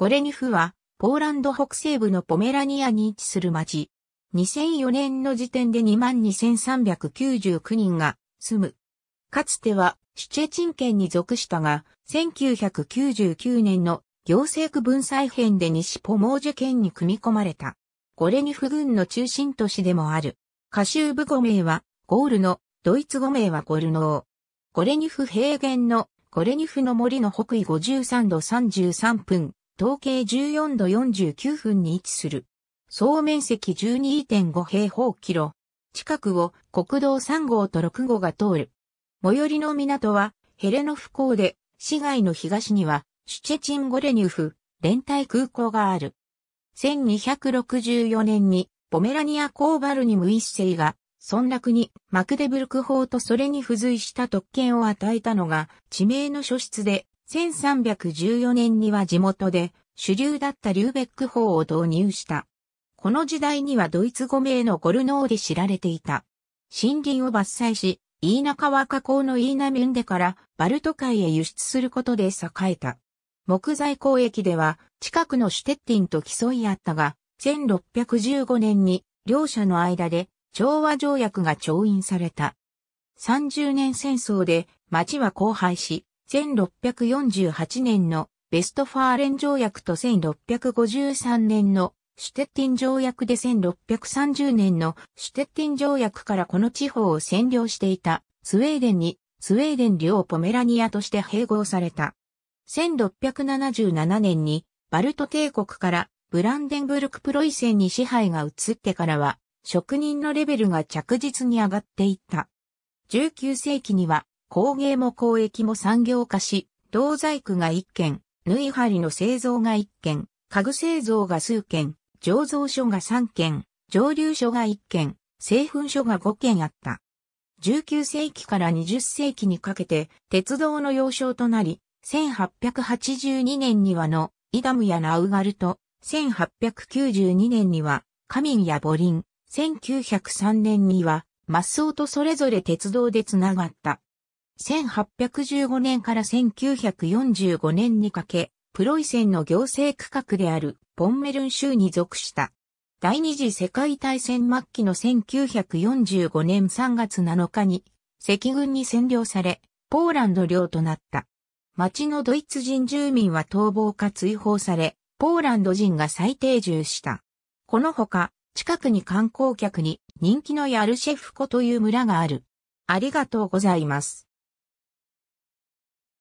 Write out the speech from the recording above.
ゴレニフは、ポーランド北西部のポメラニアに位置する町。2004年の時点で22,399人が住む。かつては、シュチェチン県に属したが、1999年の行政区分裁編で西ポモージュ県に組み込まれた。ゴレニフ軍の中心都市でもある。カシューブ語名はゴールの、ドイツ語名はゴルノー。ゴレニフ平原のゴレニフの森の北緯53度33分、統計14度49分に位置する。総面積12.5平方キロ。近くを国道3号と6号が通る。最寄りの港はヘレノフ港で、市街の東にはシュチェチンゴレニュフ連帯空港がある。1264年にポメラニアコーバルニム一世が村落にマクデブルク法とそれに付随した特権を与えたのが地名の書室で1314年には地元で主流だったリューベック法を導入した。この時代にはドイツ語名のゴルノーで知られていた。森林を伐採し、イナカ川河口のイーナミュンデからバルト海へ輸出することで栄えた。木材交易では近くのシュテッティンと競い合ったが、1615年に両者の間で調和条約が調印された。30年戦争で町は荒廃し、1648年のベストファーレン条約と1653年のシュテッティン条約で1630年のシュテッティン条約からこの地方を占領していたスウェーデンにスウェーデン領ポメラニアとして併合された。1677年にバルト帝国からブランデンブルクプロイセンに支配が移ってからは職人のレベルが着実に上がっていった。19世紀には工芸も交易も産業化し、銅細工が1件、縫い針の製造が1件、家具製造が数件、醸造所が3件、蒸留所が1件、製粉所が5件あった。19世紀から20世紀にかけて鉄道の要衝となり、1882年にはのイダムやナウガルト、1892年にはカミンやボリン、1903年にはマッソとそれぞれ鉄道でつながった。1815年から1945年にかけ、プロイセンの行政区画であるポンメルン州に属した。第二次世界大戦末期の1945年3月7日に赤軍に占領され、ポーランド領となった。町のドイツ人住民は逃亡か追放され、ポーランド人が再定住した。このほか、近くに観光客に人気のヤルシェフコという村がある。ありがとうございます。